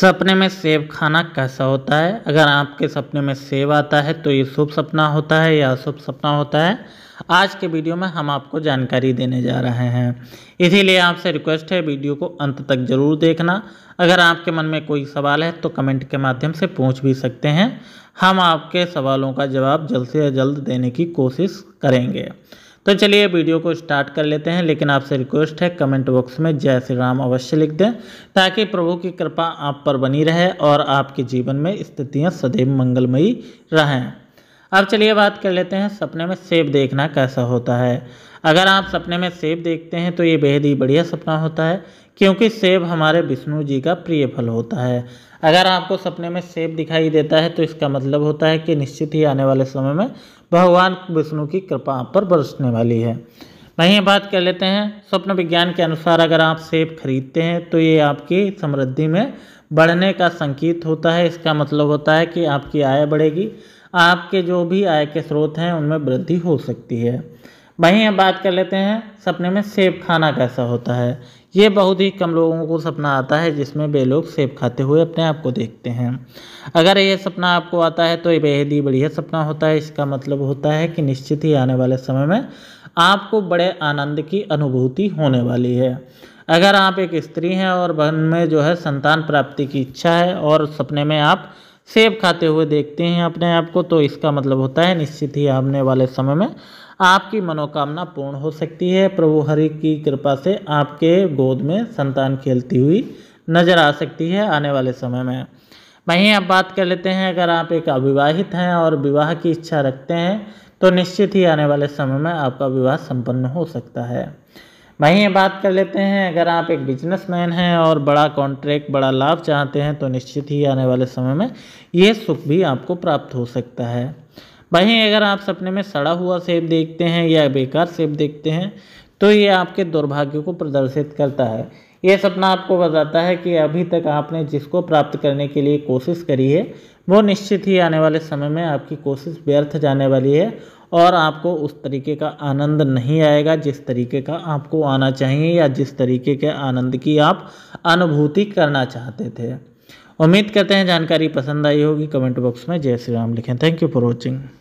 सपने में सेब खाना कैसा होता है अगर आपके सपने में सेब आता है तो ये शुभ सपना होता है या अशुभ सपना होता है आज के वीडियो में हम आपको जानकारी देने जा रहे हैं इसीलिए आपसे रिक्वेस्ट है वीडियो को अंत तक ज़रूर देखना अगर आपके मन में कोई सवाल है तो कमेंट के माध्यम से पूछ भी सकते हैं हम आपके सवालों का जवाब जल्द से जल्द देने की कोशिश करेंगे तो चलिए वीडियो को स्टार्ट कर लेते हैं लेकिन आपसे रिक्वेस्ट है कमेंट बॉक्स में जय श्री राम अवश्य लिख दें ताकि प्रभु की कृपा आप पर बनी रहे और आपके जीवन में स्थितियाँ सदैव मंगलमयी रहें अब चलिए बात कर लेते हैं सपने में सेब देखना कैसा होता है अगर आप सपने में सेब देखते हैं तो ये बेहद ही बढ़िया सपना होता है क्योंकि सेब हमारे विष्णु जी का प्रिय फल होता है अगर आपको सपने में सेब दिखाई देता है तो इसका मतलब होता है कि निश्चित ही आने वाले समय में भगवान विष्णु की कृपा आप पर बरसने वाली है वहीं बात कर लेते हैं स्वप्न विज्ञान के अनुसार अगर आप सेब खरीदते हैं तो ये आपकी समृद्धि में बढ़ने का संकेत होता है इसका मतलब होता है कि आपकी आय बढ़ेगी आपके जो भी आय के स्रोत हैं उनमें वृद्धि हो सकती है वहीं हम बात कर लेते हैं सपने में सेब खाना कैसा होता है ये बहुत ही कम लोगों को सपना आता है जिसमें वे लोग सेब खाते हुए अपने आप को देखते हैं अगर यह सपना आपको आता है तो ये बेहद ही बढ़िया सपना होता है इसका मतलब होता है कि निश्चित ही आने वाले समय में आपको बड़े आनंद की अनुभूति होने वाली है अगर आप एक स्त्री हैं और बहन में जो है संतान प्राप्ति की इच्छा है और सपने में आप सेब खाते हुए देखते हैं अपने आप को तो इसका मतलब होता है निश्चित ही आने वाले समय में आपकी मनोकामना पूर्ण हो सकती है प्रभु हरि की कृपा से आपके गोद में संतान खेलती हुई नजर आ सकती है आने वाले समय में वहीं आप बात कर लेते हैं अगर आप एक अविवाहित हैं और विवाह की इच्छा रखते हैं तो निश्चित ही आने वाले समय में आपका विवाह संपन्न हो सकता है वहीं बात कर लेते हैं अगर आप एक बिजनेसमैन हैं और बड़ा कॉन्ट्रैक्ट बड़ा लाभ चाहते हैं तो निश्चित ही आने वाले समय में ये सुख भी आपको प्राप्त हो सकता है वहीं अगर आप सपने में सड़ा हुआ सेब देखते हैं या बेकार सेब देखते हैं तो ये आपके दुर्भाग्य को प्रदर्शित करता है ये सपना आपको बताता है कि अभी तक आपने जिसको प्राप्त करने के लिए कोशिश करी है वो निश्चित ही आने वाले समय में आपकी कोशिश व्यर्थ जाने वाली है और आपको उस तरीके का आनंद नहीं आएगा जिस तरीके का आपको आना चाहिए या जिस तरीके के आनंद की आप अनुभूति करना चाहते थे उम्मीद करते हैं जानकारी पसंद आई होगी कमेंट बॉक्स में जय श्री राम लिखें थैंक यू फॉर वॉचिंग